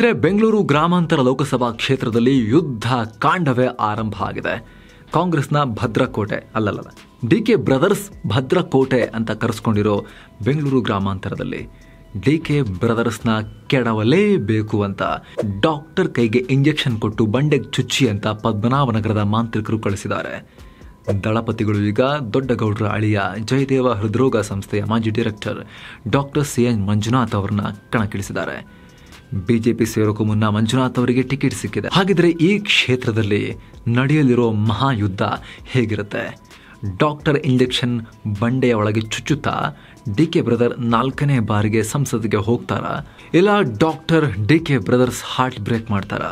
ಸ್ನೇಹಿತರೆ ಬೆಂಗಳೂರು ಗ್ರಾಮಾಂತರ ಲೋಕಸಭಾ ಕ್ಷೇತ್ರದಲ್ಲಿ ಯುದ್ಧ ಕಾಂಡವೇ ಆರಂಭ ಆಗಿದೆ ಕಾಂಗ್ರೆಸ್ನ ಭದ್ರಕೋಟೆ ಅಲ್ಲಲ್ಲ ಡಿ ಕೆ ಬ್ರದರ್ಸ್ ಭದ್ರಕೋಟೆ ಅಂತ ಕರೆಸ್ಕೊಂಡಿರೋ ಬೆಂಗಳೂರು ಗ್ರಾಮಾಂತರದಲ್ಲಿ ಡಿ ಕೆ ಬ್ರದರ್ಸ್ನ ಕೆಡವಲೇಬೇಕು ಅಂತ ಡಾಕ್ಟರ್ ಕೈಗೆ ಇಂಜೆಕ್ಷನ್ ಕೊಟ್ಟು ಬಂಡೆಗೆ ಚುಚ್ಚಿ ಅಂತ ಪದ್ಮನಾಭನಗರದ ಮಾಂತ್ರಿಕರು ಕಳಿಸಿದ್ದಾರೆ ದಳಪತಿಗಳು ಈಗ ದೊಡ್ಡಗೌಡರ ಅಳಿಯ ಜಯದೇವ ಹೃದ್ರೋಗ ಸಂಸ್ಥೆಯ ಮಾಜಿ director doctor C N Manjunath ಅವರನ್ನ ಕಣಕ್ಕಿಳಿಸಿದ್ದಾರೆ ಬಿಜೆಪಿ ಸೇರೋಕ್ಕೂ ಮುನ್ನ ಮಂಜುನಾಥ್ ಅವರಿಗೆ ಟಿಕೆಟ್ ಸಿಕ್ಕಿದೆ ಹಾಗಿದ್ರೆ ಈ ಕ್ಷೇತ್ರದಲ್ಲಿ ನಡೆಯಲಿರೋ ಮಹಾಯುದ್ಧ ಹೇಗಿರುತ್ತೆ ಡಾಕ್ಟರ್ ಇಂಜೆಕ್ಷನ್ ಬಂಡೆಯ ಒಳಗೆ ಚುಚ್ಚುತ್ತಾ ಡಿ ಕೆ ಬ್ರದರ್ ನಾಲ್ಕನೇ ಬಾರಿಗೆ ಸಂಸತ್ಗೆ ಹೋಗ್ತಾರ ಇಲ್ಲ doctor D K brothers heartbreak ಮಾಡ್ತಾರ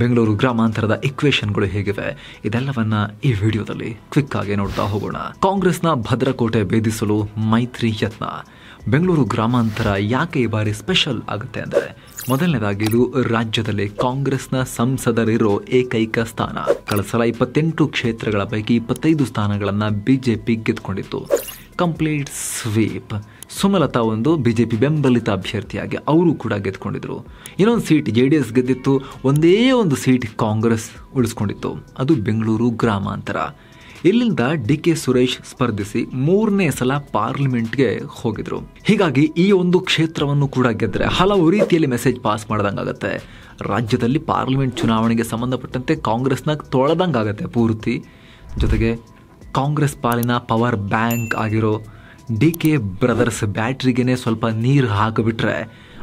ಬೆಂಗಳೂರು ಗ್ರಾಮಾಂತರದ ಇಕ್ವೇಶನ್ಗಳು ಹೇಗಿವೆ ಇದೆಲ್ಲವನ್ನ ಈ ವಿಡಿಯೋದಲ್ಲಿ ಕ್ವಿಕ್ ಆಗಿ ನೋಡ್ತಾ ಹೋಗೋಣ ಕಾಂಗ್ರೆಸ್ನ ಭದ್ರಕೋಟೆ ಭೇದಿಸಲು ಮೈತ್ರಿ ಯತ್ನ ಬೆಂಗಳೂರು ಗ್ರಾಮಾಂತರ ಯಾಕೆ ಈ ಬಾರಿ ಸ್ಪೆಷಲ್ ಆಗುತ್ತೆ ಅಂದರೆ ಮೊದಲನೇದಾಗಿ ಇದು ರಾಜ್ಯದಲ್ಲಿ ಕಾಂಗ್ರೆಸ್ನ ಸಂಸದರಿರೋ ಏಕೈಕ ಸ್ಥಾನ ಕಳೆದ ಸಲ ಇಪ್ಪತ್ತೆಂಟು ಕ್ಷೇತ್ರಗಳ ಪೈಕಿ ಇಪ್ಪತ್ತೈದು ಸ್ಥಾನಗಳನ್ನು ಬಿಜೆಪಿ ಗೆದ್ದುಕೊಂಡಿತ್ತು ಕಂಪ್ಲೀಟ್ ಸ್ವೀಪ್ ಸುಮಲತಾ ಒಂದು ಬಿಜೆಪಿ ಬೆಂಬಲಿತ ಅಭ್ಯರ್ಥಿಯಾಗಿ ಅವರು ಕೂಡ ಗೆದ್ಕೊಂಡಿದ್ರು ಇನ್ನೊಂದು ಸೀಟ್ ಜೆ ಡಿ ಎಸ್ ಗೆದ್ದಿತ್ತು ಒಂದೇ ಒಂದು ಸೀಟ್ ಕಾಂಗ್ರೆಸ್ ಉಳಿಸ್ಕೊಂಡಿತ್ತು ಅದು ಬೆಂಗಳೂರು ಗ್ರಾಮಾಂತರ ಇಲ್ಲಿಂದ ಡಿ ಕೆ ಸುರೇಶ್ ಸ್ಪರ್ಧಿಸಿ ಮೂರನೇ ಸಲ ಪಾರ್ಲಿಮೆಂಟ್ಗೆ ಹೋಗಿದ್ರು ಹೀಗಾಗಿ ಈ ಒಂದು ಕ್ಷೇತ್ರವನ್ನು ಕೂಡ ಗೆದ್ದರೆ ಹಲವು ರೀತಿಯಲ್ಲಿ ಮೆಸೇಜ್ ಪಾಸ್ ಮಾಡ್ದಂಗಾಗತ್ತೆ ರಾಜ್ಯದಲ್ಲಿ ಪಾರ್ಲಿಮೆಂಟ್ ಚುನಾವಣೆಗೆ ಸಂಬಂಧಪಟ್ಟಂತೆ ಕಾಂಗ್ರೆಸ್ನ ತೊಳೆದಂಗಾಗತ್ತೆ ಪೂರ್ತಿ ಜೊತೆಗೆ ಕಾಂಗ್ರೆಸ್ ಪಾಲಿನ ಪವರ್ ಬ್ಯಾಂಕ್ ಆಗಿರೋ ಡಿ ಕೆ ಬ್ರದರ್ಸ್ ಬ್ಯಾಟ್ರಿಗೇನೆ ಸ್ವಲ್ಪ ನೀರು ಹಾಕಿಬಿಟ್ರೆ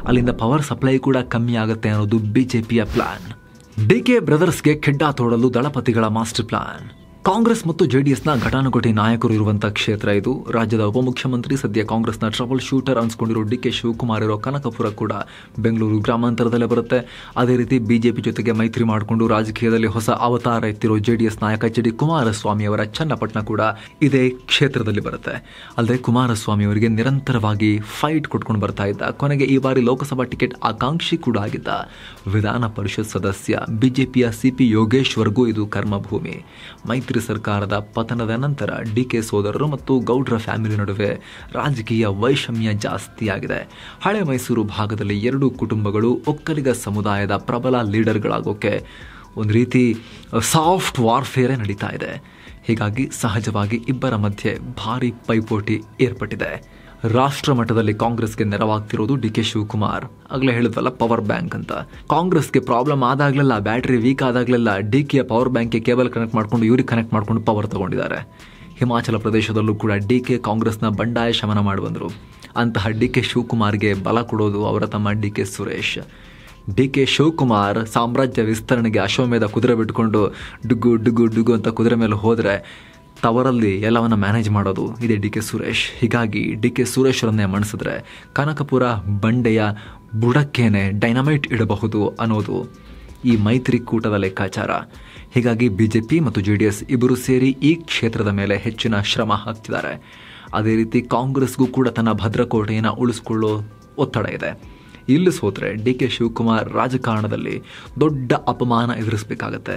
ಅಲ್ಲಿಂದ ಪವರ್ ಸಪ್ಲೈ ಕೂಡ ಕಮ್ಮಿ ಆಗುತ್ತೆ ಅನ್ನೋದು ಬಿ ಜೆ ಪಿಯ ಡಿ ಕೆ ಬ್ರದರ್ಸ್ಗೆ ಖೆಡ್ಡಾ ತೋಡಲು ದಳಪತಿಗಳ ಮಾಸ್ಟರ್ ಪ್ಲಾನ್ ಕಾಂಗ್ರೆಸ್ ಮತ್ತು ಜೆಡಿಎಸ್ನ ಘಟಾನುಘಟಿ ನಾಯಕರು ಇರುವಂತಹ ಕ್ಷೇತ್ರ ಇದು ರಾಜ್ಯದ ಉಪಮುಖ್ಯಮಂತ್ರಿ ಸದ್ಯ ಕಾಂಗ್ರೆಸ್ನ ಟ್ರಬಲ್ ಶೂಟರ್ ಅನ್ಸ್ಕೊಂಡಿರೋ ಡಿ ಕೆ ಶಿವಕುಮಾರ್ ಇರೋ ಕನಕಪುರ ಕೂಡ ಬೆಂಗಳೂರು ಗ್ರಾಮಾಂತರದಲ್ಲೇ ಬರುತ್ತೆ ಅದೇ ರೀತಿ ಬಿಜೆಪಿ ಜೊತೆಗೆ ಮೈತ್ರಿ ಮಾಡಿಕೊಂಡು ರಾಜಕೀಯದಲ್ಲಿ ಹೊಸ ಅವತಾರ ಎತ್ತಿರೋ ಜೆಡಿಎಸ್ ನಾಯಕ ಎಚ್ ಡಿ ಕುಮಾರಸ್ವಾಮಿ ಅವರ ಚನ್ನಪಟ್ಟಣ ಕೂಡ ಇದೇ ಕ್ಷೇತ್ರದಲ್ಲಿ ಬರುತ್ತೆ ಅಲ್ಲದೆ ಕುಮಾರಸ್ವಾಮಿ ಅವರಿಗೆ ನಿರಂತರವಾಗಿ ಫೈಟ್ ಕೊಟ್ಕೊಂಡು ಬರ್ತಾ ಇದ್ದ ಕೊನೆಗೆ ಈ ಬಾರಿ ಲೋಕಸಭಾ ಟಿಕೆಟ್ ಆಕಾಂಕ್ಷಿ ಕೂಡ ಆಗಿದ್ದ ವಿಧಾನ ಪರಿಷತ್ ಸದಸ್ಯ ಬಿಜೆಪಿಯ ಸಿಪಿ ಯೋಗೇಶ್ವರ್ಗೂ ಇದು ಕರ್ಮಭೂಮಿ ಮೈತ್ರಿ ಮೈತ್ರಿ ಸರ್ಕಾರದ ಪತನದ ನಂತರ ಡಿ ಕೆ ಸೋದರರು ಮತ್ತು ಗೌಡ್ರ ಫ್ಯಾಮಿಲಿ ನಡುವೆ ರಾಜಕೀಯ ವೈಷಮ್ಯ ಜಾಸ್ತಿಯಾಗಿದೆ ಹಳೆ ಮೈಸೂರು ಭಾಗದಲ್ಲಿ ಎರಡೂ ಕುಟುಂಬಗಳು ಒಕ್ಕಲಿಗ ಸಮುದಾಯದ ಪ್ರಬಲ ಲೀಡರ್ಗಳಾಗೋಕ್ಕೆ ಒಂದು ರೀತಿ ಸಾಫ್ಟ್ ವಾರ್ಫೇರೇ ನಡೀತಾ ಇದೆ ಹೀಗಾಗಿ ಸಹಜವಾಗಿ ಇಬ್ಬರ ಮಧ್ಯೆ ಭಾರಿ ಪೈಪೋಟಿ ಏರ್ಪಟ್ಟಿದೆ ರಾಷ್ಟ್ರ ಮಟ್ಟದಲ್ಲಿ ಕಾಂಗ್ರೆಸ್ಗೆ ನೆರವಾಗ್ತಿರೋದು ಡಿ ಕೆ ಶಿವಕುಮಾರ್ ಆಗಲೇ ಹೇಳಿದ್ವಲ್ಲ ಪವರ್ ಬ್ಯಾಂಕ್ ಅಂತ ಕಾಂಗ್ರೆಸ್ಗೆ ಪ್ರಾಬ್ಲಮ್ ಆದಾಗ್ಲೆಲ್ಲ ಬ್ಯಾಟ್ರಿ ವೀಕ್ ಆದಾಗ್ಲೆಲ್ಲ ಡಿ ಕೆ ಪವರ್ ಬ್ಯಾಂಕ್ಗೆ ಕೇಬಲ್ ಕನೆಕ್ಟ್ ಮಾಡ್ಕೊಂಡು ಇವ್ರಿಗೆ ಕನೆಕ್ಟ್ ಮಾಡ್ಕೊಂಡು ಪವರ್ ತಗೊಂಡಿದ್ದಾರೆ ಹಿಮಾಚಲ ಪ್ರದೇಶದಲ್ಲೂ ಕೂಡ ಡಿ ಕೆ ಕಾಂಗ್ರೆಸ್ನ ಬಂಡಾಯ ಶಮನ ಮಾಡಿ ಬಂದರು ಅಂತಹ ಡಿ ಕೆ ಶಿವಕುಮಾರ್ಗೆ ಬಲ ಕೊಡೋದು ಅವರ ತಮ್ಮ D K Suresh D K Shivakumar ಸಾಮ್ರಾಜ್ಯ ವಿಸ್ತರಣೆಗೆ ಅಶ್ವಮೇಧ ಕುದುರೆ ಬಿಟ್ಕೊಂಡು ಡುಗ್ಗು ಡುಗ್ಗು ಡುಗ್ಗು ಅಂತ ಕುದುರೆ ಮೇಲೆ ಹೋದರೆ ತವರಲ್ಲಿ ಎಲ್ಲವನ್ನ ಮ್ಯಾನೇಜ್ ಮಾಡೋದು ಇದೆ ಡಿ ಕೆ ಸುರೇಶ್ ಹೀಗಾಗಿ ಡಿ ಕೆ ಸುರೇಶ್ ಅವರನ್ನೇ ಮಣಿಸಿದ್ರೆ ಕನಕಪುರ ಬಂಡೆಯ ಬುಡಕ್ಕೇನೆ ಡೈನಮೈಟ್ ಇಡಬಹುದು ಅನ್ನೋದು ಈ ಮೈತ್ರಿಕೂಟದ ಲೆಕ್ಕಾಚಾರ ಹೀಗಾಗಿ ಬಿ ಜೆ ಪಿ ಮತ್ತು ಜೆ ಡಿ ಎಸ್ ಇಬ್ಬರು ಸೇರಿ ಈ ಕ್ಷೇತ್ರದ ಮೇಲೆ ಹೆಚ್ಚಿನ ಶ್ರಮ ಹಾಕ್ತಿದ್ದಾರೆ ಅದೇ ರೀತಿ ಕಾಂಗ್ರೆಸ್ಗೂ ಕೂಡ ತನ್ನ ಭದ್ರಕೋಟೆಯನ್ನು ಉಳಿಸ್ಕೊಳ್ಳೋ ಒತ್ತಡ ಇದೆ ಇಲ್ಲಿ ಸೋತ್ರೆ ಡಿ ಕೆ ಶಿವಕುಮಾರ್ ರಾಜಕಾರಣದಲ್ಲಿ ದೊಡ್ಡ ಅಪಮಾನ ಎದುರಿಸಬೇಕಾಗತ್ತೆ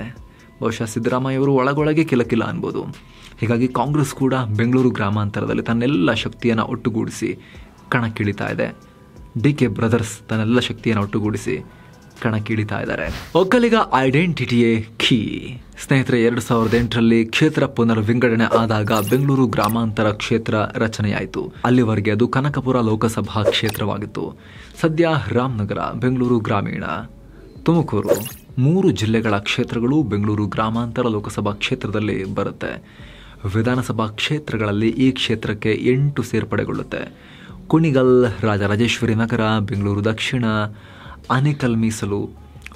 ಬಹುಶಃ ಸಿದ್ದರಾಮಯ್ಯವರು ಒಳಗೊಳಗೆ ಕಿಲಕಿಲ್ಲ ಅನ್ಬೋದು ಹೀಗಾಗಿ ಕಾಂಗ್ರೆಸ್ ಕೂಡ ಬೆಂಗಳೂರು ಗ್ರಾಮಾಂತರದಲ್ಲಿ ತನ್ನೆಲ್ಲ ಶಕ್ತಿಯನ್ನು ಒಟ್ಟುಗೂಡಿಸಿ ಕಣಕ್ಕಿಳಿತಾ ಇದೆ ಡಿ ಕೆ ಬ್ರದರ್ಸ್ ತನ್ನೆಲ್ಲ ಶಕ್ತಿಯನ್ನು ಒಟ್ಟುಗೂಡಿಸಿ ಕಣಕ್ಕಿಳಿತಾ ಇದ್ದಾರೆ ಒಕ್ಕಲಿಗ ಐಡೆಂಟಿಟಿಯೇ ಖೀ ಸ್ನೇಹಿತರೆ ಎರಡು ಸಾವಿರದ ಎಂಟರಲ್ಲಿ ಕ್ಷೇತ್ರ ಪುನರ್ವಿಂಗಡಣೆ ಆದಾಗ ಬೆಂಗಳೂರು ಗ್ರಾಮಾಂತರ ಕ್ಷೇತ್ರ ರಚನೆಯಾಯಿತು ಅಲ್ಲಿವರೆಗೆ ಅದು ಕನಕಪುರ ಲೋಕಸಭಾ ಕ್ಷೇತ್ರವಾಗಿತ್ತು ಸದ್ಯ ರಾಮನಗರ ಬೆಂಗಳೂರು ಗ್ರಾಮೀಣ ತುಮಕೂರು ಮೂರು ಜಿಲ್ಲೆಗಳ ಕ್ಷೇತ್ರಗಳು ಬೆಂಗಳೂರು ಗ್ರಾಮಾಂತರ ಲೋಕಸಭಾ ಕ್ಷೇತ್ರದಲ್ಲಿ ಬರುತ್ತೆ ವಿಧಾನಸಭಾ ಕ್ಷೇತ್ರಗಳಲ್ಲಿ ಈ ಕ್ಷೇತ್ರಕ್ಕೆ ಎಂಟು ಸೇರ್ಪಡೆಗೊಳ್ಳುತ್ತೆ ಕುಣಿಗಲ್ ರಾಜರಾಜೇಶ್ವರಿ ನಗರ ಬೆಂಗಳೂರು ದಕ್ಷಿಣ ಅನೇಕಲ್ ಮೀಸಲು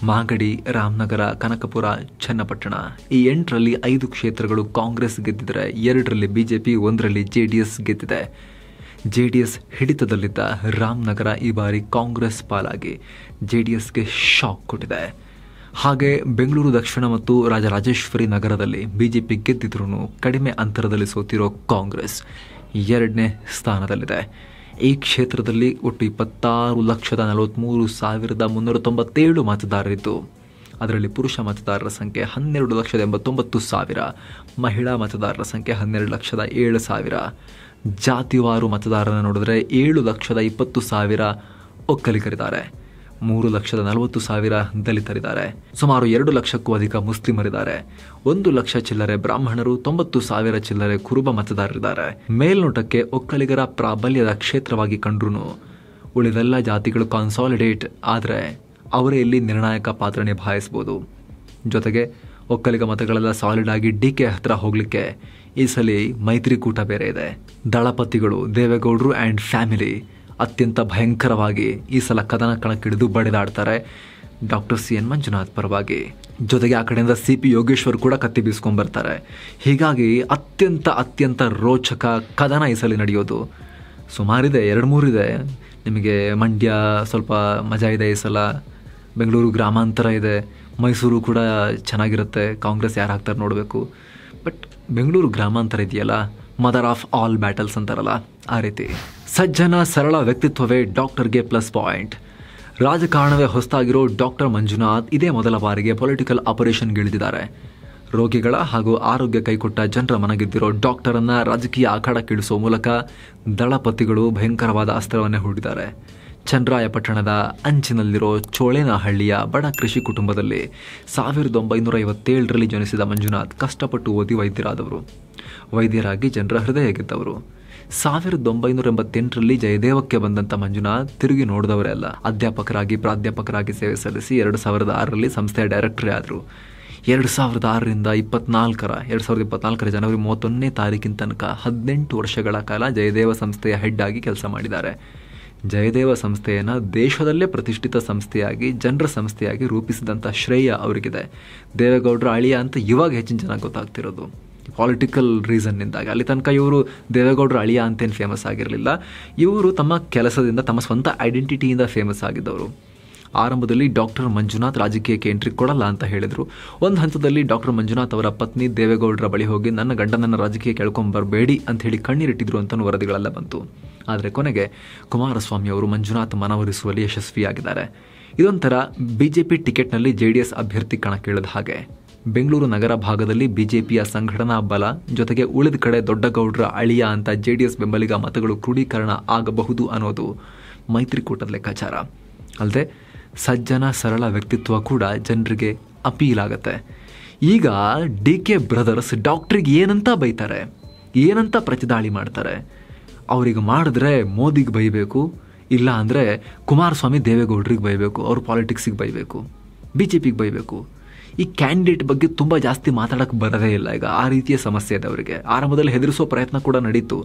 ಮಾಗಡಿ ರಾಮನಗರ ಕನಕಪುರ ಚನ್ನಪಟ್ಟಣ ಈ ಎಂಟರಲ್ಲಿ ಐದು ಕ್ಷೇತ್ರಗಳು ಕಾಂಗ್ರೆಸ್ ಗೆದ್ದಿದರೆ ಎರಡರಲ್ಲಿ ಬಿ ಜೆ ಪಿ ಒಂದರಲ್ಲಿ ಜೆ ಡಿ ಎಸ್ ಗೆದ್ದಿದೆ ಜೆ ಡಿ ಎಸ್ ಹಿಡಿತದಲ್ಲಿದ್ದ ರಾಮನಗರ ಈ ಬಾರಿ ಕಾಂಗ್ರೆಸ್ ಪಾಲಾಗಿ ಜೆ ಡಿ ಎಸ್ಗೆ ಶಾಕ್ ಕೊಟ್ಟಿದೆ ಹಾಗೆ ಬೆಂಗಳೂರು ದಕ್ಷಿಣ ಮತ್ತು ರಾಜರಾಜೇಶ್ವರಿ ನಗರದಲ್ಲಿ ಬಿಜೆಪಿ ಗೆದ್ದಿದ್ರೂ ಕಡಿಮೆ ಅಂತರದಲ್ಲಿ ಸೋತಿರೋ ಕಾಂಗ್ರೆಸ್ ಎರಡನೇ ಸ್ಥಾನದಲ್ಲಿದೆ ಈ ಕ್ಷೇತ್ರದಲ್ಲಿ ಒಟ್ಟು ಇಪ್ಪತ್ತಾರು ಲಕ್ಷದ ನಲವತ್ತ್ಮೂರು ಸಾವಿರದ ಮುನ್ನೂರ ತೊಂಬತ್ತೇಳು ಮತದಾರರಿದ್ದು ಅದರಲ್ಲಿ ಪುರುಷ ಮತದಾರರ ಸಂಖ್ಯೆ ಹನ್ನೆರಡು ಲಕ್ಷದ ಎಂಬತ್ತೊಂಬತ್ತು ಸಾವಿರ ಮಹಿಳಾ ಮತದಾರರ ಸಂಖ್ಯೆ ಹನ್ನೆರಡು ಲಕ್ಷದ ಏಳು ಸಾವಿರ ಜಾತಿವಾರು ಮತದಾರರನ್ನು ನೋಡಿದರೆ ಏಳು ಲಕ್ಷದ ಇಪ್ಪತ್ತು ಸಾವಿರ ಒಕ್ಕಲಿಗರಿದ್ದಾರೆ ಮೂರು ಲಕ್ಷದ ನಲವತ್ತು ಸಾವಿರ ದಲಿತರಿದ್ದಾರೆ ಸುಮಾರು ಎರಡು ಲಕ್ಷಕ್ಕೂ ಅಧಿಕ ಮುಸ್ಲಿಮರಿದ್ದಾರೆ ಒಂದು ಲಕ್ಷ ಚಿಲ್ಲರೆ ಬ್ರಾಹ್ಮಣರು ತೊಂಬತ್ತು ಸಾವಿರ ಚಿಲ್ಲರೆ ಕುರುಬ ಮತದಾರರಿದ್ದಾರೆ ಮೇಲ್ನೋಟಕ್ಕೆ ಒಕ್ಕಲಿಗರ ಪ್ರಾಬಲ್ಯದ ಕ್ಷೇತ್ರವಾಗಿ ಕಂಡ್ರೂ ಉಳಿದೆಲ್ಲ ಜಾತಿಗಳು ಕಾನ್ಸಾಲಿಡೇಟ್ ಆದರೆ ಅವರೇ ಇಲ್ಲಿ ನಿರ್ಣಾಯಕ ಪಾತ್ರ ನಿಭಾಯಿಸಬಹುದು ಜೊತೆಗೆ ಒಕ್ಕಲಿಗ ಮತಗಳೆಲ್ಲ ಸಾಲಿಡ್ ಆಗಿ ಡಿ ಕೆ ಹತ್ರ ಹೋಗಲಿಕ್ಕೆ ಈ ಸಲ ಮೈತ್ರಿಕೂಟ ಬೇರೆ ಇದೆ ದಳಪತಿಗಳು ದೇವೇಗೌಡರು ಆ್ಯಂಡ್ ಫ್ಯಾಮಿಲಿ ಅತ್ಯಂತ ಭಯಂಕರವಾಗಿ ಈ ಸಲ ಕದನ ಕಣಕ್ಕಿಡಿದು ಬಡಿದಾಡ್ತಾರೆ ಡಾಕ್ಟರ್ ಸಿ ಎನ್ ಮಂಜುನಾಥ್ ಪರವಾಗಿ ಜೊತೆಗೆ ಆ ಕಡೆಯಿಂದ ಸಿ ಪಿ ಯೋಗೇಶ್ವರ್ ಕೂಡ ಕತ್ತಿ ಬರ್ತಾರೆ ಹೀಗಾಗಿ ಅತ್ಯಂತ ಅತ್ಯಂತ ರೋಚಕ ಕದನ ಈ ಸಲ ನಡೆಯೋದು ಸುಮಾರಿದೆ ಎರಡು ಮೂರಿದೆ ನಿಮಗೆ ಮಂಡ್ಯ ಸ್ವಲ್ಪ ಮಜಾ ಇದೆ ಈ ಸಲ ಬೆಂಗಳೂರು ಗ್ರಾಮಾಂತರ ಇದೆ ಮೈಸೂರು ಕೂಡ ಚೆನ್ನಾಗಿರುತ್ತೆ ಕಾಂಗ್ರೆಸ್ ಯಾರು ಹಾಕ್ತಾರೆ ನೋಡಬೇಕು ಬಟ್ ಬೆಂಗಳೂರು ಗ್ರಾಮಾಂತರ ಇದೆಯಲ್ಲ ಮದರ್ ಆಫ್ ಆಲ್ ಬ್ಯಾಟಲ್ಸ್ ಅಂತಾರಲ್ಲ ಆ ರೀತಿ ಸಜ್ಜನ ಸರಳ ವ್ಯಕ್ತಿತ್ವವೇ ಡಾಕ್ಟರ್ಗೆ ಪ್ಲಸ್ ಪಾಯಿಂಟ್ ರಾಜಕಾರಣವೇ ಹೊಸ್ತಾಗಿರೋ ಡಾಕ್ಟರ್ ಮಂಜುನಾಥ್ ಇದೇ ಮೊದಲ ಬಾರಿಗೆ ಪೊಲಿಟಿಕಲ್ ಆಪರೇಷನ್ಗಿಳಿದಿದ್ದಾರೆ ರೋಗಿಗಳ ಹಾಗೂ ಆರೋಗ್ಯ ಕೈಕೊಟ್ಟ ಜನರ ಮನಗೆದ್ದಿರೋ ಡಾಕ್ಟರನ್ನು ರಾಜಕೀಯ ಅಖಾಡಕ್ಕಿಳಿಸುವ ಮೂಲಕ ದಳಪತಿಗಳು ಭಯಂಕರವಾದ ಅಸ್ತ್ರವನ್ನೇ ಹೂಡಿದ್ದಾರೆ ಚಂದ್ರಾಯಪಟ್ಟಣದ ಅಂಚಿನಲ್ಲಿರೋ ಚೋಳೇನಹಳ್ಳಿಯ ಬಡ ಕೃಷಿ ಕುಟುಂಬದಲ್ಲಿ ಸಾವಿರದ ಒಂಬೈನೂರ ಐವತ್ತೇಳರಲ್ಲಿ ಜನಿಸಿದ ಮಂಜುನಾಥ್ ಕಷ್ಟಪಟ್ಟು ಓದಿ ವೈದ್ಯರಾದವರು ವೈದ್ಯರಾಗಿ ಜನರ ಹೃದಯ ಗೆದ್ದವರು ಸಾವಿರದ ಒಂಬೈನೂರ ಎಂಬತ್ತೆಂಟರಲ್ಲಿ ಜಯದೇವಕ್ಕೆ ಬಂದಂತ ಮಂಜುನಾಥ್ ತಿರುಗಿ ನೋಡಿದವರೆಲ್ಲ ಅಧ್ಯಾಪಕರಾಗಿ ಪ್ರಾಧ್ಯಾಪಕರಾಗಿ ಸೇವೆ ಸಲ್ಲಿಸಿ ಎರಡು ಸಾವಿರದ ಆರರಲ್ಲಿ ಸಂಸ್ಥೆಯ ಡೈರೆಕ್ಟರೇ ಆದರು ಎರಡು ಸಾವಿರದ ಆರರಿಂದ ಇಪ್ಪತ್ನಾಲ್ಕರ ಎರಡು ಸಾವಿರದ ಇಪ್ಪತ್ನಾಲ್ಕರ ಜನವರಿ ಮೂವತ್ತೊಂದನೇ ತಾರೀಕಿನ ತನಕ ಹದಿನೆಂಟು ವರ್ಷಗಳ ಕಾಲ ಜಯದೇವ ಸಂಸ್ಥೆಯ ಹೆಡ್ ಆಗಿ ಕೆಲಸ ಮಾಡಿದ್ದಾರೆ ಜಯದೇವ ಸಂಸ್ಥೆಯನ್ನು ದೇಶದಲ್ಲೇ ಪ್ರತಿಷ್ಠಿತ ಸಂಸ್ಥೆಯಾಗಿ ಜನರ ಸಂಸ್ಥೆಯಾಗಿ ರೂಪಿಸಿದಂಥ ಶ್ರೇಯ ಅವರಿಗಿದೆ ದೇವೇಗೌಡರ ಅಳಿಯ ಅಂತ ಇವಾಗ ಹೆಚ್ಚಿನ ಜನ ಗೊತ್ತಾಗ್ತಿರೋದು ಪಾಲಿಟಿಕಲ್ ರೀಸನ್ನಿಂದಾಗಿ ಅಲ್ಲಿ ತನಕ ಇವರು ದೇವೇಗೌಡರು ಅಳಿಯ ಅಂತೇನು ಫೇಮಸ್ ಆಗಿರಲಿಲ್ಲ ಇವರು ತಮ್ಮ ಕೆಲಸದಿಂದ ತಮ್ಮ ಸ್ವಂತ ಐಡೆಂಟಿಟಿಯಿಂದ ಫೇಮಸ್ ಆಗಿದ್ದವರು ಆರಂಭದಲ್ಲಿ ಡಾಕ್ಟರ್ ಮಂಜುನಾಥ್ ರಾಜಕೀಯಕ್ಕೆ ಎಂಟ್ರಿ ಕೊಡಲ್ಲ ಅಂತ ಹೇಳಿದರು ಒಂದು ಹಂತದಲ್ಲಿ ಡಾಕ್ಟರ್ ಮಂಜುನಾಥ್ ಅವರ ಪತ್ನಿ ದೇವೇಗೌಡರ ಬಳಿ ಹೋಗಿ ನನ್ನ ಗಂಡನನ್ನು ರಾಜಕೀಯ ಕೇಳ್ಕೊಂಬರಬೇಡಿ ಅಂತ ಹೇಳಿ ಕಣ್ಣೀರಿಟ್ಟಿದ್ರು ಅಂತ ವರದಿಗಳೆಲ್ಲ ಬಂತು ಆದರೆ ಕೊನೆಗೆ ಕುಮಾರಸ್ವಾಮಿ ಅವರು ಮಂಜುನಾಥ್ ಮನವೊಲಿಸುವಲ್ಲಿ ಯಶಸ್ವಿಯಾಗಿದ್ದಾರೆ ಇದೊಂಥರ ಬಿ ಜೆ ಪಿ ಟಿಕೆಟ್ನಲ್ಲಿ ಜೆ ಡಿ ಎಸ್ ಅಭ್ಯರ್ಥಿ ಕಣಕ್ಕಿಳಿದ ಹಾಗೆ ಬೆಂಗಳೂರು ನಗರ ಭಾಗದಲ್ಲಿ ಬಿಜೆಪಿಯ ಸಂಘಟನಾ ಬಲ ಜೊತೆಗೆ ಉಳಿದ ಕಡೆ ದೊಡ್ಡಗೌಡರ ಅಳಿಯ ಅಂತ ಜೆಡಿಎಸ್ ಬೆಂಬಲಿಗ ಮತಗಳು ಕ್ರೋಢೀಕರಣ ಆಗಬಹುದು ಅನ್ನೋದು ಮೈತ್ರಿಕೂಟದ ಲೆಕ್ಕಾಚಾರ ಅಲ್ಲದೆ ಸಜ್ಜನ ಸರಳ ವ್ಯಕ್ತಿತ್ವ ಕೂಡ ಜನರಿಗೆ ಅಪೀಲ್ ಆಗುತ್ತೆ ಈಗ ಡಿ ಕೆ ಬ್ರದರ್ಸ್ ಡಾಕ್ಟ್ರಿಗೆ ಏನಂತ ಬೈತಾರೆ ಏನಂತ ಪ್ರತಿದಾಳಿ ಮಾಡ್ತಾರೆ ಅವ್ರಿಗೆ ಮಾಡಿದ್ರೆ ಮೋದಿಗೆ ಬೈಬೇಕು ಇಲ್ಲ ಅಂದರೆ ಕುಮಾರಸ್ವಾಮಿ ದೇವೇಗೌಡರಿಗೆ ಬೈಬೇಕು ಅವ್ರ ಪಾಲಿಟಿಕ್ಸಿಗೆ ಬೈಬೇಕು ಬಿ ಜೆ ಪಿಗೆ ಬೈಬೇಕು ಈ ಕ್ಯಾಂಡಿಡೇಟ್ ಬಗ್ಗೆ ತುಂಬ ಜಾಸ್ತಿ ಮಾತಾಡೋಕೆ ಬರೋದೇ ಇಲ್ಲ ಈಗ ಆ ರೀತಿಯ ಸಮಸ್ಯೆ ಇದೆ ಅವರಿಗೆ ಆರಂಭದಲ್ಲಿ ಹೆದರಿಸೋ ಪ್ರಯತ್ನ ಕೂಡ ನಡೀತು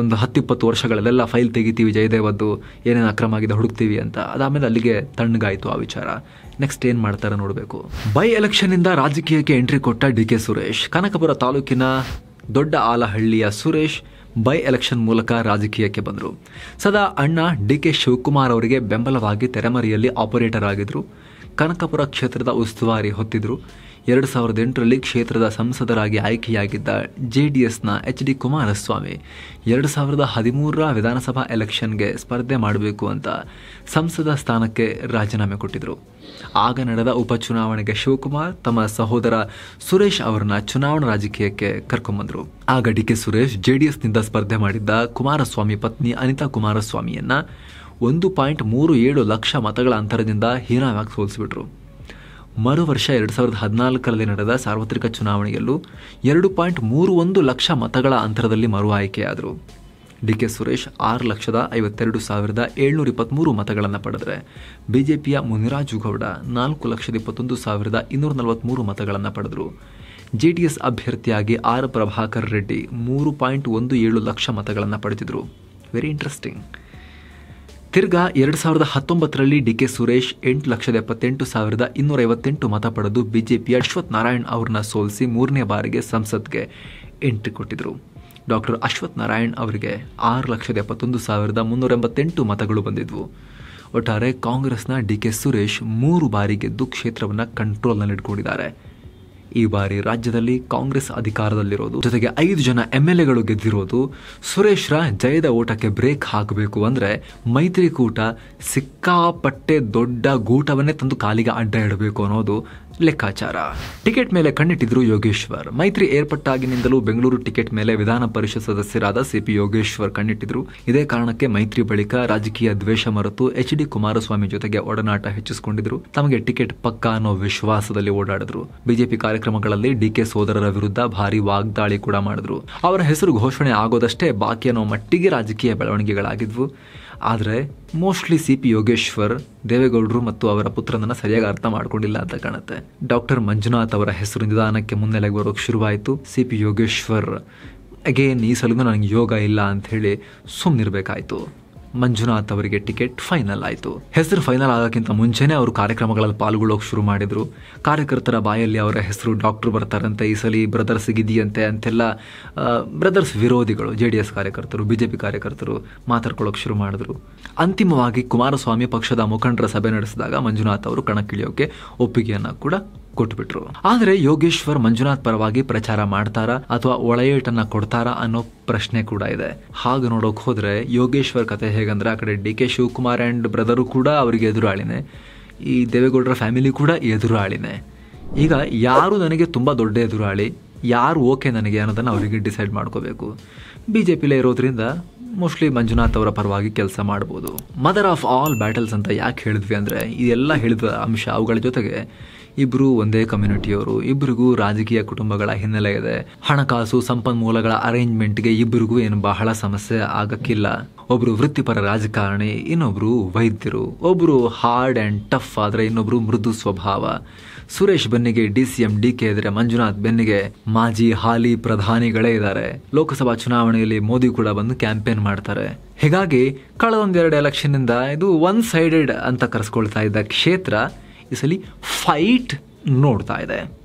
ಒಂದು ಹತ್ತಿಪ್ಪತ್ತು ವರ್ಷಗಳಲ್ಲೆಲ್ಲ ಫೈಲ್ ತೆಗಿತೀವಿ ಜಯದೇವದ್ದು ಏನೇನು ಅಕ್ರಮ ಆಗಿದೆ ಹುಡುಕ್ತೀವಿ ಅಂತ ಅದಾದಮೇಲೆ ಅಲ್ಲಿಗೆ ತಣ್ಣಗಾಯಿತು ಆ ವಿಚಾರ ನೆಕ್ಸ್ಟ್ ಏನು ಮಾಡ್ತಾರೆ ನೋಡಬೇಕು ಬೈ ಎಲೆಕ್ಷನ್ನಿಂದ ರಾಜಕೀಯಕ್ಕೆ ಎಂಟ್ರಿ ಕೊಟ್ಟ ಡಿ ಕೆ ಸುರೇಶ್ ಕನಕಪುರ ತಾಲೂಕಿನ ದೊಡ್ಡ ಆಲಹಳ್ಳಿಯ ಸುರೇಶ್ ಬೈ ಎಲೆಕ್ಷನ್ ಮೂಲಕ ರಾಜಕೀಯಕ್ಕೆ ಬಂದರು ಸದಾ ಅಣ್ಣ ಡಿ ಕೆ ಶಿವಕುಮಾರ್ ಅವರಿಗೆ ಬೆಂಬಲವಾಗಿ ತೆರೆಮರೆಯಲ್ಲಿ ಆಪರೇಟರ್ ಆಗಿದ್ದರು ಕನಕಪುರ ಕ್ಷೇತ್ರದ ಉಸ್ತುವಾರಿ ಹೊತ್ತಿದ್ರು ಎರಡು ಸಾವಿರದ ಎಂಟರಲ್ಲಿ ಕ್ಷೇತ್ರದ ಸಂಸದರಾಗಿ ಆಯ್ಕೆಯಾಗಿದ್ದ ಜೆ ಡಿ ಎಸ್ನ ಎಚ್ ಡಿ ಕುಮಾರಸ್ವಾಮಿ ಎರಡು ಸಾವಿರದ ಹದಿಮೂರರ ವಿಧಾನಸಭಾ ಎಲೆಕ್ಷನ್ಗೆ ಸ್ಪರ್ಧೆ ಮಾಡಬೇಕು ಅಂತ ಸಂಸದ ಸ್ಥಾನಕ್ಕೆ ರಾಜೀನಾಮೆ ಕೊಟ್ಟಿದ್ದರು ಆಗ ನಡೆದ ಉಪಚುನಾವಣೆಗೆ ಶಿವಕುಮಾರ್ ತಮ್ಮ ಸಹೋದರ ಸುರೇಶ್ ಅವರನ್ನ ಚುನಾವಣಾ ರಾಜಕೀಯಕ್ಕೆ ಕರ್ಕೊಂಬಂದರು ಆಗ ಡಿ ಕೆ ಸುರೇಶ್ ಜೆಡಿಎಸ್ನಿಂದ ಸ್ಪರ್ಧೆ ಮಾಡಿದ್ದ ಕುಮಾರಸ್ವಾಮಿ ಪತ್ನಿ ಅನಿತಾ ಕುಮಾರಸ್ವಾಮಿಯನ್ನ ಒಂದು ಪಾಯಿಂಟ್ ಮೂರು ಏಳು ಲಕ್ಷ ಮತಗಳ ಅಂತರದಿಂದ ಹೀರಾ ವ್ಯಾಕ್ ಸೋಲಿಸಿಬಿಟ್ರು ಮರು ವರ್ಷ ಎರಡು ಸಾವಿರದ ಹದಿನಾಲ್ಕರಲ್ಲಿ ನಡೆದ ಸಾರ್ವತ್ರಿಕ ಚುನಾವಣೆಯಲ್ಲೂ ಎರಡು ಪಾಯಿಂಟ್ ಮೂರು ಒಂದು ಲಕ್ಷ ಮತಗಳ ಅಂತರದಲ್ಲಿ ಮರು ಆಯ್ಕೆಯಾದರು ಡಿ ಕೆ ಸುರೇಶ್ ಆರು ಲಕ್ಷದ ಐವತ್ತೆರಡು ಸಾವಿರದ ಏಳ್ನೂರ ಇಪ್ಪತ್ತ್ಮೂರು ಮತಗಳನ್ನು ಪಡೆದರೆ ಬಿಜೆಪಿಯ ಗೌಡ ನಾಲ್ಕು ಲಕ್ಷದ ಇಪ್ಪತ್ತೊಂದು ಸಾವಿರದ ಇನ್ನೂರ ನಲವತ್ತ್ಮೂರು ಮತಗಳನ್ನು ಪಡೆದರು ಜೆ ಡಿ ಎಸ್ ಅಭ್ಯರ್ಥಿಯಾಗಿ ಆರ್ ಪ್ರಭಾಕರ್ ರೆಡ್ಡಿ ಮೂರು ಪಾಯಿಂಟ್ ಒಂದು ಏಳು ಲಕ್ಷ ಮತಗಳನ್ನು ಪಡೆದಿದ್ದರು ವೆರಿ ಇಂಟ್ರೆಸ್ಟಿಂಗ್ ತಿರ್ಗಾ ಎರಡು ಸಾವಿರದ ಹತ್ತೊಂಬತ್ತರಲ್ಲಿ ಡಿ ಕೆ ಸುರೇಶ್ ಎಂಟು ಲಕ್ಷದ ಎಪ್ಪತ್ತೆಂಟು ಸಾವಿರದ ಇನ್ನೂರ ಐವತ್ತೆಂಟು ಮತ ಪಡೆದು ಬಿಜೆಪಿಯ ಅಶ್ವಥ್ ನಾರಾಯಣ್ ಅವ್ರನ್ನ ಸೋಲಿಸಿ ಮೂರನೇ ಬಾರಿಗೆ ಸಂಸತ್ಗೆ ಎಂಟ್ರಿ ಕೊಟ್ಟಿದ್ರು ಡಾಕ್ಟರ್ ಅಶ್ವಥ್ ನಾರಾಯಣ್ ಅವರಿಗೆ ಆರು ಲಕ್ಷದ ಎಪ್ಪತ್ತೊಂದು ಸಾವಿರದ ಮುನ್ನೂರ ಎಂಬತ್ತೆಂಟು ಮತಗಳು ಬಂದಿದ್ವು ಒಟ್ಟಾರೆ ಕಾಂಗ್ರೆಸ್ನ ಡಿ ಕೆ ಸುರೇಶ್ ಮೂರು ಬಾರಿ ಗೆದ್ದು ಕ್ಷೇತ್ರವನ್ನು ಕಂಟ್ರೋಲ್ನಲ್ಲಿ ಈ ಬಾರಿ ರಾಜ್ಯದಲ್ಲಿ ಕಾಂಗ್ರೆಸ್ ಅಧಿಕಾರದಲ್ಲಿರೋದು ಜೊತೆಗೆ ಐದು ಜನ ಎಂ ಎಲ್ ಎಗಳು ಗೆದ್ದಿರೋದು ಸುರೇಶ್ ಜಯದ ಓಟಕ್ಕೆ ಬ್ರೇಕ್ ಹಾಕಬೇಕು ಅಂದ್ರೆ ಮೈತ್ರಿಕೂಟ ಸಿಕ್ಕಾಪಟ್ಟೆ ದೊಡ್ಡ ಗೂಟವನ್ನೇ ತಂದು ಕಾಲಿಗೆ ಅಡ್ಡ ಇಡಬೇಕು ಅನ್ನೋದು ಲೆಕ್ಕಾಚಾರ ಟಿಕೆಟ್ ಮೇಲೆ ಕಣ್ಣಿಟ್ಟಿದ್ರು ಯೋಗೇಶ್ವರ್ ಮೈತ್ರಿ ಏರ್ಪಟ್ಟಾಗಿನಿಂದಲೂ ಬೆಂಗಳೂರು ಟಿಕೆಟ್ ಮೇಲೆ ವಿಧಾನ ಪರಿಷತ್ ಸದಸ್ಯರಾದ ಸಿಪಿ ಯೋಗೇಶ್ವರ್ ಕಣ್ಣಿಟ್ಟಿದ್ರು ಇದೇ ಕಾರಣಕ್ಕೆ ಮೈತ್ರಿ ಬಳಿಕ ರಾಜಕೀಯ ದ್ವೇಷ ಮರೆತು ಎಚ್ ಡಿ ಕುಮಾರಸ್ವಾಮಿ ಜೊತೆಗೆ ಒಡನಾಟ ಹೆಚ್ಚಿಸಿಕೊಂಡಿದ್ರು ತಮಗೆ ಟಿಕೆಟ್ ಪಕ್ಕ ಅನ್ನೋ ವಿಶ್ವಾಸದಲ್ಲಿ ಓಡಾಡಿದ್ರು ಬಿಜೆಪಿ ಕಾರ್ಯಕ್ರಮಗಳಲ್ಲಿ ಡಿ ಕೆ ಸೋದರರ ವಿರುದ್ಧ ಭಾರಿ ವಾಗ್ದಾಳಿ ಕೂಡ ಮಾಡಿದ್ರು ಅವರ ಹೆಸರು ಘೋಷಣೆ ಆಗೋದಷ್ಟೇ ಬಾಕಿ ಅನ್ನೋ ಮಟ್ಟಿಗೆ ರಾಜಕೀಯ ಬೆಳವಣಿಗೆಗಳಾಗಿದ್ವು ಆದರೆ ಮೋಸ್ಟ್ಲಿ ಸಿ ಪಿ ಯೋಗೇಶ್ವರ್ ದೇವೇಗೌಡರು ಮತ್ತು ಅವರ ಪುತ್ರನನ್ನು ಸರಿಯಾಗಿ ಅರ್ಥ ಮಾಡಿಕೊಂಡಿಲ್ಲ ಅಂತ ಕಾಣುತ್ತೆ ಡಾಕ್ಟರ್ ಮಂಜುನಾಥ್ ಅವರ ಹೆಸರು ನಿಧಾನಕ್ಕೆ ಮುನ್ನೆಲೆಗೆ ಬರೋಕ್ಕೆ ಶುರುವಾಯಿತು ಸಿ ಪಿ ಯೋಗೇಶ್ವರ್ ಅಗೇನ್ ಈ ಸಲಗೂ ನನಗೆ ಯೋಗ ಇಲ್ಲ ಅಂಥೇಳಿ ಸುಮ್ಮನಿರಬೇಕಾಯಿತು ಮಂಜುನಾಥ್ ಅವರಿಗೆ ಟಿಕೆಟ್ ಫೈನಲ್ ಆಯಿತು ಹೆಸರು ಫೈನಲ್ ಆಗೋಕ್ಕಿಂತ ಮುಂಚೆನೇ ಅವರು ಕಾರ್ಯಕ್ರಮಗಳಲ್ಲಿ ಪಾಲ್ಗೊಳ್ಳೋಕೆ ಶುರು ಮಾಡಿದರು ಕಾರ್ಯಕರ್ತರ ಬಾಯಲ್ಲಿ ಅವರ ಹೆಸರು ಡಾಕ್ಟರ್ ಬರ್ತಾರಂತೆ ಈ ಸಲ ಬ್ರದರ್ಸ್ ಅಂತೆಲ್ಲ ಬ್ರದರ್ಸ್ ವಿರೋಧಿಗಳು ಜೆ ಡಿ ಎಸ್ ಕಾರ್ಯಕರ್ತರು ಬಿ ಜೆ ಪಿ ಕಾರ್ಯಕರ್ತರು ಮಾತಾಡ್ಕೊಳ್ಳೋಕೆ ಶುರು ಮಾಡಿದ್ರು ಅಂತಿಮವಾಗಿ ಕುಮಾರಸ್ವಾಮಿ ಪಕ್ಷದ ಮುಖಂಡರ ಸಭೆ ನಡೆಸಿದಾಗ ಮಂಜುನಾಥ್ ಅವರು ಕಣಕ್ಕಿಳಿಯೋಕೆ ಒಪ್ಪಿಗೆಯನ್ನು ಕೂಡ ಕೊಟ್ಬಿಟ್ರು ಆದ್ರೆ ಯೋಗೇಶ್ವರ್ ಮಂಜುನಾಥ್ ಪರವಾಗಿ ಪ್ರಚಾರ ಮಾಡ್ತಾರ ಅಥವಾ ಒಳೆಯೇಟನ್ನ ಕೊಡ್ತಾರಾ ಅನ್ನೋ ಪ್ರಶ್ನೆ ಕೂಡ ಇದೆ ಹಾಗೆ ನೋಡೋಕ್ ಹೋದ್ರೆ ಯೋಗೇಶ್ವರ್ ಕತೆ ಹೇಗಂದ್ರೆ ಆ ಕಡೆ D K Shivakumar and brother ಕೂಡ ಅವರಿಗೆ ಎದುರಾಳಿನೇ ಈ ದೇವೇಗೌಡರ ಫ್ಯಾಮಿಲಿ ಕೂಡ ಎದುರಾಳಿನೇ ಈಗ ಯಾರು ನನಗೆ ತುಂಬ ದೊಡ್ಡ ಎದುರಾಳಿ ಯಾರು ಓಕೆ ನನಗೆ ಅನ್ನೋದನ್ನು ಅವರಿಗೆ ಡಿಸೈಡ್ ಮಾಡ್ಕೋಬೇಕು ಬಿ ಜೆ ಇರೋದ್ರಿಂದ ಮೋಸ್ಟ್ಲಿ ಮಂಜುನಾಥ್ ಅವರ ಪರವಾಗಿ ಕೆಲಸ ಮಾಡ್ಬೋದು ಮದರ್ ಆಫ್ ಆಲ್ ಬ್ಯಾಟಲ್ಸ್ ಅಂತ ಯಾಕೆ ಹೇಳಿದ್ವಿ ಅಂದರೆ ಇದೆಲ್ಲ ಹೇಳಿದ ಅಂಶ ಅವುಗಳ ಜೊತೆಗೆ ಇಬ್ರು ಒಂದೇ ಕಮ್ಯುನಿಟಿಯವರು ಇಬ್ಬರಿಗೂ ರಾಜಕೀಯ ಕುಟುಂಬಗಳ ಹಿನ್ನೆಲೆ ಇದೆ ಹಣಕಾಸು ಸಂಪನ್ಮೂಲಗಳ ಅರೇಂಜ್ಮೆಂಟ್ಗೆ ಇಬ್ಬರಿಗೂ ಏನು ಬಹಳ ಸಮಸ್ಯೆ ಆಗಕ್ಕಿಲ್ಲ ಒಬ್ರು ವೃತ್ತಿಪರ ರಾಜಕಾರಣಿ ಇನ್ನೊಬ್ರು ವೈದ್ಯರು ಒಬ್ರು ಹಾರ್ಡ್ ಅಂಡ್ ಟಫ್ ಆದ್ರೆ ಇನ್ನೊಬ್ರು ಮೃದು ಸ್ವಭಾವ ಸುರೇಶ್ ಬೆನ್ನಿಗೆ D C M D K ಇದ್ರೆ ಮಂಜುನಾಥ್ ಬೆನ್ನಿಗೆ ಮಾಜಿ ಹಾಲಿ ಪ್ರಧಾನಿಗಳೇ ಇದ್ದಾರೆ ಲೋಕಸಭಾ ಚುನಾವಣೆಯಲ್ಲಿ ಮೋದಿ ಕೂಡ ಬಂದು ಕ್ಯಾಂಪೇನ್ ಮಾಡ್ತಾರೆ ಹೀಗಾಗಿ ಕಳೆದೊಂದೆರಡು ಎಲೆಕ್ಷನ್ ಇಂದ ಇದು ಒನ್ ಸೈಡೆಡ್ ಅಂತ ಕರೆಸ್ಕೊಳ್ತಾ ಇದ್ದ ಕ್ಷೇತ್ರ इसली फाइट नोड़ता है